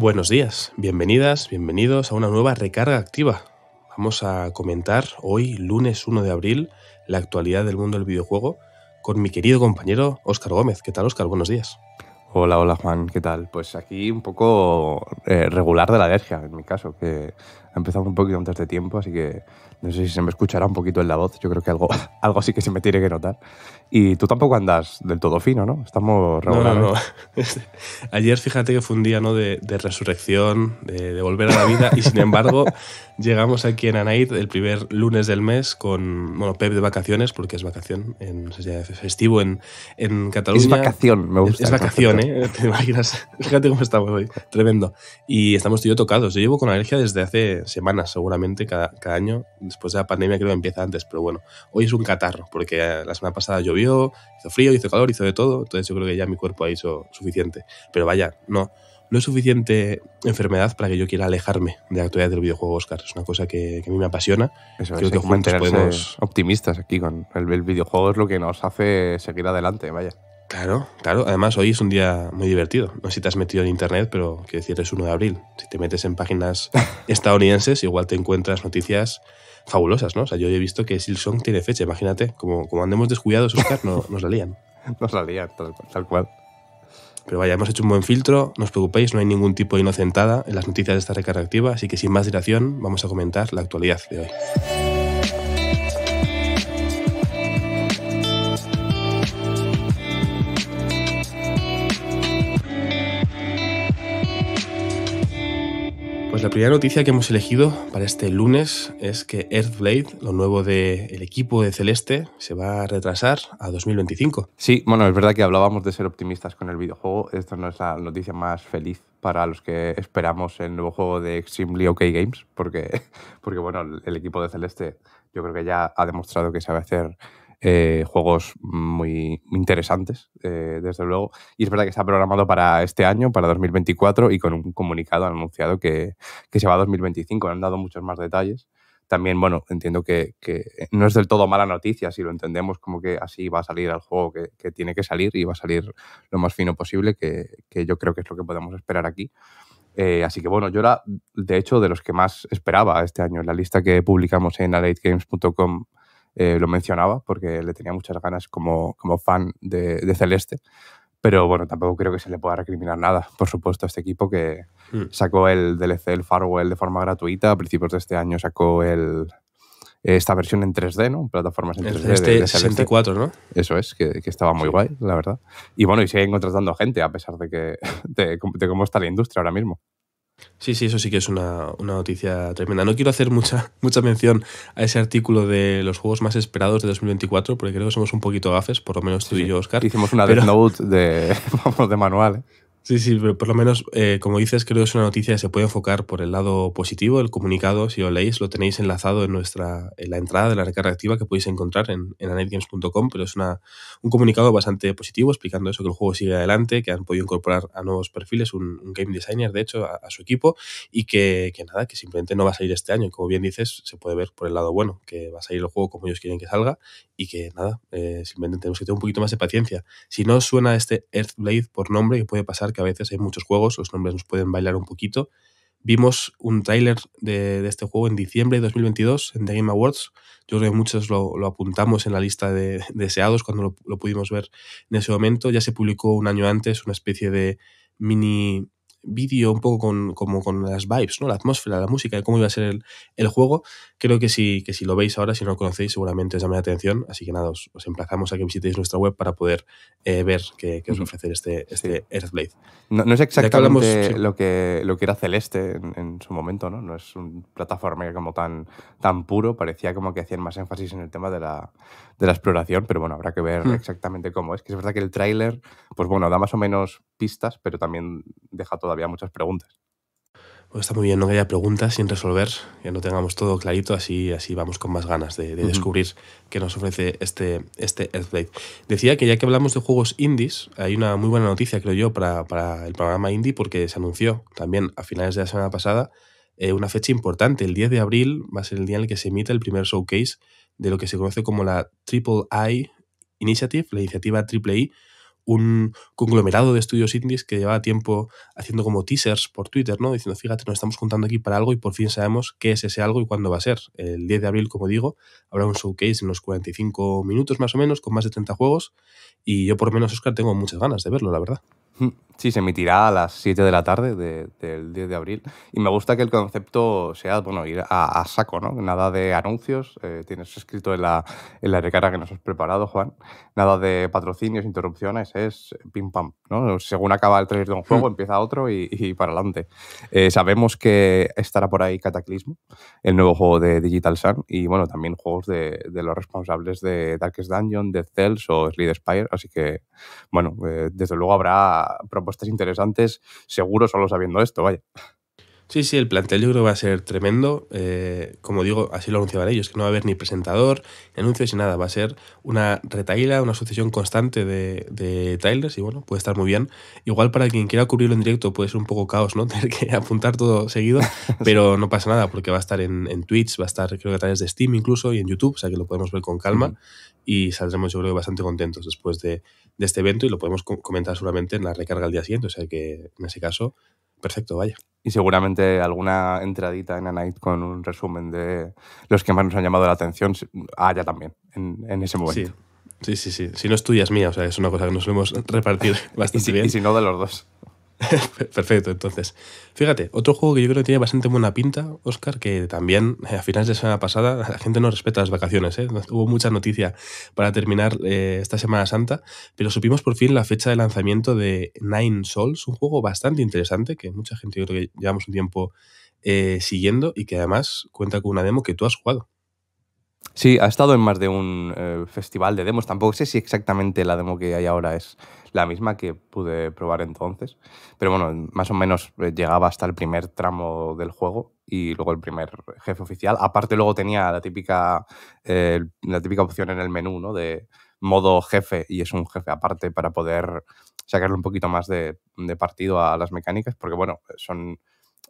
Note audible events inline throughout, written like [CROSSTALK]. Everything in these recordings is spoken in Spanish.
Buenos días, bienvenidas, bienvenidos a una nueva recarga activa. Vamos a comentar hoy, lunes 1 de abril, la actualidad del mundo del videojuego con mi querido compañero Óscar Gómez. ¿Qué tal, Óscar? Buenos días. Hola, hola Juan, ¿qué tal? Pues aquí un poco eh, regular de la alergia, en mi caso, que empezamos un poquito antes de tiempo, así que no sé si se me escuchará un poquito en la voz. Yo creo que algo, [LAUGHS] algo sí que se me tiene que notar. Y tú tampoco andas del todo fino, ¿no? Estamos [LAUGHS] Ayer fíjate que fue un día ¿no? de, resurrección, de, volver a la vida, y sin embargo [LAUGHS] llegamos aquí en Anaid el primer lunes del mes con bueno, Pep de vacaciones, porque es vacación, en, no sé es festivo en, en Cataluña. Es vacación, me gusta. Es, vacación, ¿eh? Te imaginas. Fíjate cómo estamos hoy. Tremendo. Y estamos tú y yo tocados. Yo llevo con alergia desde hace semanas seguramente cada, año. Después de la pandemia creo que empieza antes, pero bueno, hoy es un catarro, porque la semana pasada llovió, hizo frío, hizo calor, hizo de todo, entonces yo creo que ya mi cuerpo ha hecho suficiente. Pero vaya, no, no es suficiente enfermedad para que yo quiera alejarme de la actualidad del videojuego Oscar. Es una cosa que, a mí me apasiona. que podemos... optimistas aquí con el, el videojuego es lo que nos hace seguir adelante, vaya. Claro, claro. Además, hoy es un día muy divertido. No sé si te has metido en internet, pero quiero decir, es 1 de abril. Si te metes en páginas [LAUGHS] estadounidenses, igual te encuentras noticias fabulosas, ¿no? O sea, yo he visto que Silsong tiene fecha, imagínate. Como, como andemos descuidados, Oscar, no, nos la lían. [LAUGHS] nos la lían, tal, tal cual. Pero vaya, hemos hecho un buen filtro, no os preocupéis, no hay ningún tipo de inocentada en las noticias de esta recarga activa, así que sin más dilación, vamos a comentar la actualidad de hoy. La primera noticia que hemos elegido para este lunes es que Earthblade, lo nuevo del equipo de Celeste, se va a retrasar a 2025. Sí, bueno, es verdad que hablábamos de ser optimistas con el videojuego. Esta no es la noticia más feliz para los que esperamos el nuevo juego de Extremely OK Games, porque, [LAUGHS] porque bueno, el equipo de Celeste yo creo que ya ha demostrado que sabe hacer eh, juegos muy interesantes, eh, desde luego. Y es verdad que está programado para este año, para 2024, y con un comunicado han anunciado que, se va a 2025. Han dado muchos más detalles. También, bueno, entiendo que, no es del todo mala noticia, si lo entendemos como que así va a salir al juego que, tiene que salir y va a salir lo más fino posible, que, yo creo que es lo que podemos esperar aquí. Eh, así que bueno, yo era de hecho de los que más esperaba este año. En la lista que publicamos en alategames.com eh, lo mencionaba porque le tenía muchas ganas como, como fan de, Celeste. Pero bueno, tampoco creo que se le pueda recriminar nada, por supuesto, a este equipo que hmm. sacó el DLC, el Farewell, de forma gratuita. A principios de este año sacó el, eh, esta versión en 3D, ¿no? Plataformas en 3D. de, 64, ¿no? Eso es, que, estaba muy guay, la verdad. Y bueno, y siguen contratando gente, a pesar de que [LAUGHS] de cómo está la industria ahora mismo. Sí, sí, eso sí que es una, una, noticia tremenda. No quiero hacer mucha, [LAUGHS] mucha mención a ese artículo de los juegos más esperados de 2024, porque creo que somos un poquito gafes, por lo menos tú y yo, Oscar. Hicimos una death note de, [LAUGHS] de manual. ¿eh? Sí, sí, por lo menos, eh, como dices, creo que es una noticia que se puede enfocar por el lado positivo. El comunicado, si lo leéis, lo tenéis enlazado en nuestra en la entrada de la recarga activa que podéis encontrar en, en pero es una, un comunicado bastante positivo explicando eso, que el juego sigue adelante, que han podido incorporar a nuevos perfiles, un, game designer, de hecho, a, su equipo, y que, nada, que simplemente no va a salir este año. como bien dices, se puede ver por el lado bueno, que va a salir el juego como ellos quieren que salga y que nada, eh, simplemente tenemos que tener un poquito más de paciencia. Si no suena este Earthblade por nombre, que puede pasar que a veces hay muchos juegos, los nombres nos pueden bailar un poquito. Vimos un tráiler de, este juego en diciembre de 2022 en The Game Awards. Yo creo que muchos lo, apuntamos en la lista de, deseados cuando lo, pudimos ver en ese momento. Ya se publicó un año antes una especie de mini vídeo un poco con, como con las vibes, ¿no? La atmósfera, la música, cómo iba a ser el, juego. Creo que si, que si lo veis ahora, si no lo conocéis, seguramente os llamará la atención. Así que nada, os, emplazamos a que visitéis nuestra web para poder eh, ver qué, os ofrece este, este Earthblade. No, es exactamente lo, que, lo que era Celeste en, su momento, ¿no? No es un plataforma como tan, tan puro, parecía como que hacían más énfasis en el tema de la, de la exploración, pero bueno, habrá que ver hmm. exactamente cómo es. Que es verdad que el tráiler, pues bueno, da más o menos pistas, pero también deja todavía muchas preguntas. Pues está muy bien, no que haya preguntas sin resolver, que no tengamos todo clarito, así, así vamos con más ganas de, descubrir qué nos ofrece este, este Earthblade. Decía que ya que hablamos de juegos indies, hay una muy buena noticia, creo yo, para, el programa indie, porque se anunció también a finales de la semana pasada eh, una fecha importante. El 10 de abril va a ser el día en el que se emite el primer showcase de lo que se conoce como la Triple I Initiative, la iniciativa Triple I, un conglomerado de estudios indies que llevaba tiempo haciendo como teasers por Twitter, ¿no? Diciendo, fíjate, nos estamos juntando aquí para algo y por fin sabemos qué es ese algo y cuándo va a ser. El 10 de abril, como digo, habrá un showcase en los 45 minutos más o menos, con más de 30 juegos, y yo por menos, Oscar, tengo muchas ganas de verlo, la verdad. Mm. Sí, se emitirá a las 7 de la tarde del 10 de abril. Y me gusta que el concepto sea, bueno, ir a, saco, ¿no? Nada de anuncios, eh, tienes escrito en la, en la recarga que nos has preparado, Juan. Nada de patrocinios, interrupciones, es pim pam, ¿no? Según acaba el trailer de un juego, mm. empieza otro y, para adelante. Eh, sabemos que estará por ahí Cataclismo, el nuevo juego de Digital Sun, y bueno, también juegos de, los responsables de Darkest Dungeon, de Cells o Slid Spire, así que, bueno, eh, desde luego habrá propuestas interesantes, seguro solo sabiendo esto, vaya. Sí, sí, el plantel yo creo que va a ser tremendo. Eh, como digo, así lo anunciaban ellos, que no va a haber ni presentador, ni anuncios ni nada. Va a ser una retaíla, una sucesión constante de, de, trailers y bueno, puede estar muy bien. Igual para quien quiera cubrirlo en directo puede ser un poco caos, ¿no? [LAUGHS] Tener que apuntar todo seguido, [LAUGHS] pero no pasa nada porque va a estar en, en, Twitch, va a estar creo que a través de Steam incluso y en YouTube, o sea que lo podemos ver con calma y saldremos yo creo bastante contentos después de, de este evento y lo podemos comentar seguramente en la recarga al día siguiente. O sea que en ese caso perfecto, vaya. Y seguramente alguna entradita en A Night con un resumen de los que más nos han llamado la atención haya ah, también en, ese momento. Sí. Sí, sí, Si no es tuya, es mía. O sea, es una cosa que nos hemos repartir [LAUGHS] bastante bien. Y si no, de los dos. [LAUGHS] Perfecto, entonces. Fíjate, otro juego que yo creo que tiene bastante buena pinta, Oscar, que también eh, a finales de semana pasada [LAUGHS] la gente no respeta las vacaciones, ¿eh? hubo mucha noticia para terminar eh, esta Semana Santa, pero supimos por fin la fecha de lanzamiento de Nine Souls, un juego bastante interesante que mucha gente yo creo que llevamos un tiempo eh, siguiendo y que además cuenta con una demo que tú has jugado. Sí, ha estado en más de un eh, festival de demos. Tampoco sé si exactamente la demo que hay ahora es la misma que pude probar entonces. Pero bueno, más o menos eh, llegaba hasta el primer tramo del juego y luego el primer jefe oficial. Aparte luego tenía la típica, la típica opción en el menú, ¿no? De modo jefe y es un jefe aparte para poder sacarle un poquito más de, de partido a las mecánicas, porque bueno, son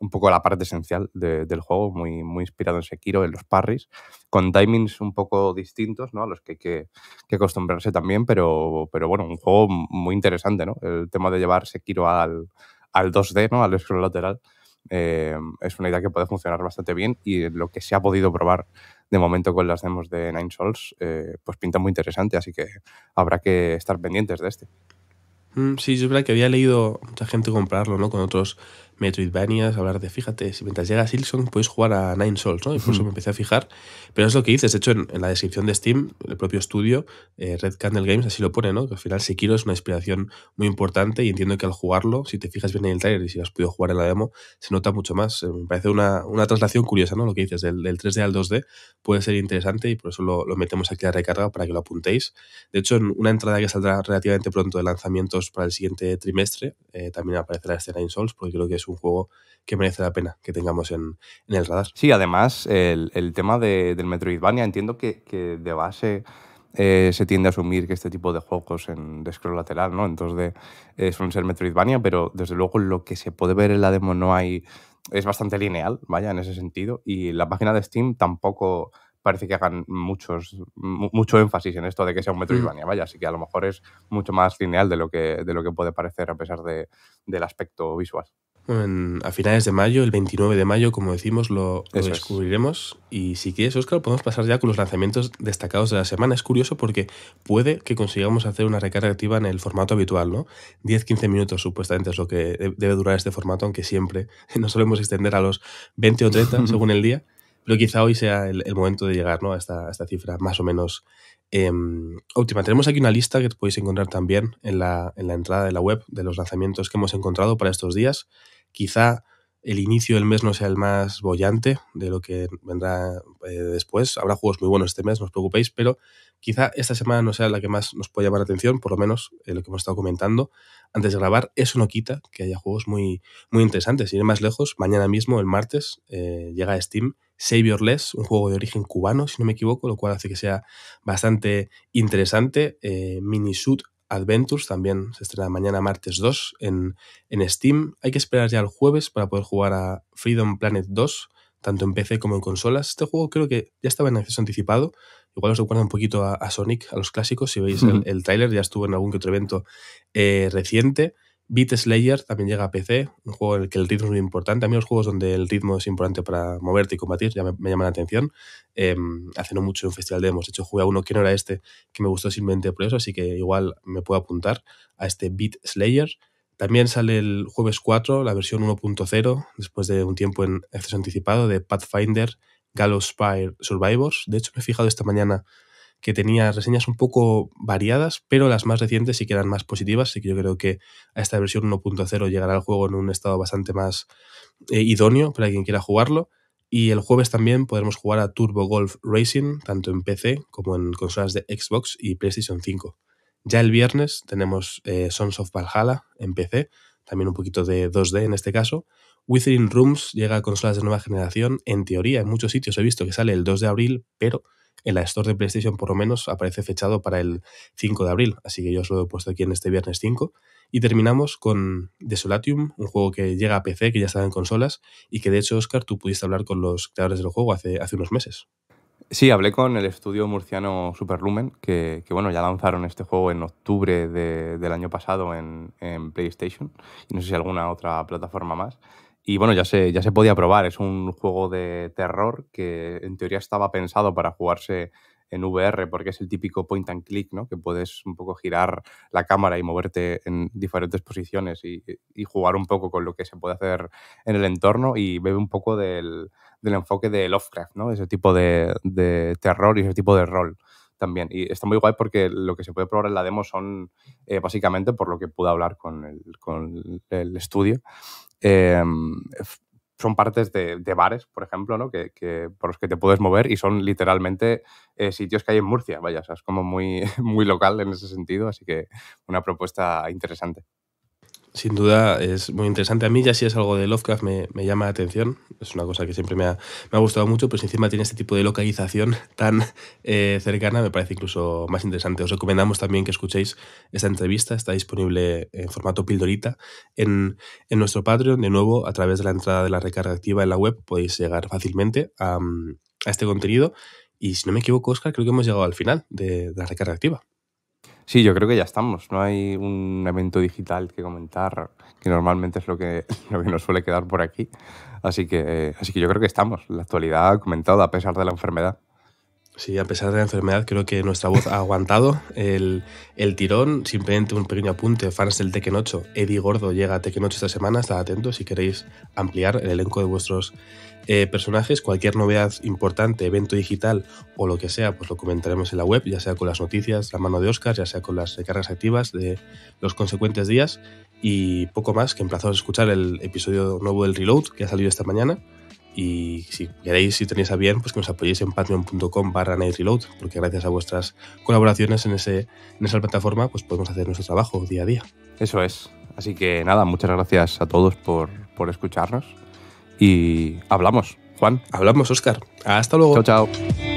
un poco la parte esencial del juego, muy, muy inspirado en Sekiro, en los parries, con timings un poco distintos, ¿no? A los que hay que, acostumbrarse también, pero, pero bueno, un juego muy interesante, ¿no? El tema de llevar Sekiro al, al 2D, ¿no? Al scroll lateral, eh, es una idea que puede funcionar bastante bien y lo que se ha podido probar de momento con las demos de Nine Souls, eh, pues pinta muy interesante, así que habrá que estar pendientes de este. Mm, sí, yo verdad que había leído mucha gente comprarlo, ¿no? Con otros Metroidvanias, hablar de, fíjate, si mientras llega a Silson puedes jugar a Nine Souls, ¿no? Y por eso me empecé a fijar. Pero es lo que dices, de hecho, en, la descripción de Steam, el propio estudio, eh, Red Candle Games, así lo pone, ¿no? Que al final Sekiro es una inspiración muy importante y entiendo que al jugarlo, si te fijas bien en el trailer y si has podido jugar en la demo, se nota mucho más. Eh, me parece una, una traslación curiosa, ¿no? Lo que dices, del, 3D al 2D puede ser interesante y por eso lo, metemos aquí a recarga para que lo apuntéis. De hecho, en una entrada que saldrá relativamente pronto de lanzamientos para el siguiente trimestre, eh, también aparecerá este Nine Souls, porque creo que es un juego que merece la pena que tengamos en, el radar. Sí, además el, tema del Metroidvania, entiendo que, que de base eh, se tiende a asumir que este tipo de juegos en, de scroll lateral, ¿no? Entonces eh, suelen ser Metroidvania, pero desde luego lo que se puede ver en la demo no hay... Es bastante lineal, vaya, en ese sentido. Y la página de Steam tampoco parece que hagan muchos, mucho énfasis en esto de que sea un mm. Metroidvania, vaya, así que a lo mejor es mucho más lineal de lo que, de lo que puede parecer a pesar de, del aspecto visual a finales de mayo, el 29 de mayo, como decimos, lo, descubriremos. Y si quieres, Oscar, podemos pasar ya con los lanzamientos destacados de la semana. Es curioso porque puede que consigamos hacer una recarga activa en el formato habitual, ¿no? 10-15 minutos supuestamente es lo que debe durar este formato, aunque siempre [LAUGHS] nos solemos extender a los 20 o 30 [LAUGHS] según el día. Pero quizá hoy sea el, momento de llegar ¿no? a, esta, esta cifra más o menos em, óptima. Tenemos aquí una lista que podéis encontrar también en la, en la entrada de la web de los lanzamientos que hemos encontrado para estos días. Quizá el inicio del mes no sea el más bollante de lo que vendrá eh, después. Habrá juegos muy buenos este mes, no os preocupéis, pero quizá esta semana no sea la que más nos pueda llamar la atención, por lo menos eh, lo que hemos estado comentando antes de grabar. Eso no quita que haya juegos muy, muy interesantes. no más lejos, mañana mismo, el martes, eh, llega a Steam Saviorless, un juego de origen cubano, si no me equivoco, lo cual hace que sea bastante interesante. mini Minisuit Adventures también se estrena mañana martes 2 en, Steam. Hay que esperar ya el jueves para poder jugar a Freedom Planet 2, tanto en PC como en consolas. Este juego creo que ya estaba en acceso anticipado. Igual os recuerda un poquito a, Sonic, a los clásicos. Si veis el, el ya estuvo en algún que otro evento eh, reciente. Beat Slayer también llega a PC, un juego en el que el ritmo es muy importante. A mí los juegos donde el ritmo es importante para moverte y combatir ya me, llaman la atención. Em, hace no mucho en un festival de demos, de hecho jugué a uno que no era este, que me gustó simplemente por eso, así que igual me puedo apuntar a este Beat Slayer. También sale el jueves 4 la versión 1.0, después de un tiempo en acceso anticipado, de Pathfinder Galospire Survivors. De hecho, me he fijado esta mañana que tenía reseñas un poco variadas, pero las más recientes sí que eran más positivas, así que yo creo que a esta versión 1.0 llegará el juego en un estado bastante más eh, idóneo para quien quiera jugarlo. Y el jueves también podremos jugar a Turbo Golf Racing, tanto en PC como en consolas de Xbox y PlayStation 5. Ya el viernes tenemos eh, Sons of Valhalla en PC, también un poquito de 2D en este caso. Withering Rooms llega a consolas de nueva generación, en teoría, en muchos sitios he visto que sale el 2 de abril, pero en la Store de PlayStation por lo menos aparece fechado para el 5 de abril, así que yo os lo he puesto aquí en este viernes 5. Y terminamos con Desolatium, un juego que llega a PC, que ya está en consolas, y que de hecho, Oscar, tú pudiste hablar con los creadores del juego hace, hace unos meses. Sí, hablé con el estudio murciano Superlumen, que, que bueno, ya lanzaron este juego en octubre del año pasado en, en PlayStation, y no sé si alguna otra plataforma más. Y bueno, ya se, ya se podía probar. Es un juego de terror que en teoría estaba pensado para jugarse en VR, porque es el típico point and click, ¿no? Que puedes un poco girar la cámara y moverte en diferentes posiciones y, jugar un poco con lo que se puede hacer en el entorno y bebe un poco del, del enfoque de Lovecraft, ¿no? Ese tipo de, de, terror y ese tipo de rol también. Y está muy guay porque lo que se puede probar en la demo son, eh, básicamente, por lo que pude hablar con el, con el estudio, Em, son partes de, bares, por ejemplo, ¿no? Que, por los que te puedes mover y son literalmente eh, sitios que hay en Murcia, vaya, es como muy, [LAUGHS] muy local en ese sentido, así que una propuesta interesante. Sin duda es muy interesante. A mí ya si es algo de Lovecraft me, me llama la atención. Es una cosa que siempre me ha, gustado mucho, pero si encima tiene este tipo de localización [LAUGHS] tan eh, cercana, me parece incluso más interesante. Os recomendamos también que escuchéis esta entrevista. Está disponible en formato pildorita en, nuestro Patreon. De nuevo, a través de la entrada de la recarga activa en la web podéis llegar fácilmente a, este contenido. Y si no me equivoco, Oscar, creo que hemos llegado al final de, de la recarga activa. Sí, yo creo que ya estamos. No hay un evento digital que comentar, que normalmente es lo que, [LAUGHS] nos suele quedar por aquí. Así que, eh, así que yo creo que estamos. La actualidad comentado a pesar de la enfermedad. Sí, a pesar de la enfermedad, creo que nuestra voz ha aguantado el, el tirón. Simplemente un pequeño apunte, fans del Tekken 8. Eddie Gordo llega a Tekken esta semana, estad atentos si queréis ampliar el elenco de vuestros eh, personajes. Cualquier novedad importante, evento digital o lo que sea, pues lo comentaremos en la web, ya sea con las noticias, la mano de Oscar, ya sea con las cargas activas de los consecuentes días. Y poco más, que empezamos a escuchar el episodio nuevo del Reload, que ha salido esta mañana. Y si queréis, si tenéis a bien, pues que nos apoyéis en patreon.com barra Reload, porque gracias a vuestras colaboraciones en, ese, en esa plataforma, pues podemos hacer nuestro trabajo día a día. Eso es. Así que nada, muchas gracias a todos por, por escucharnos. Y hablamos, Juan. Hablamos, Oscar. Hasta luego. Chao, chao.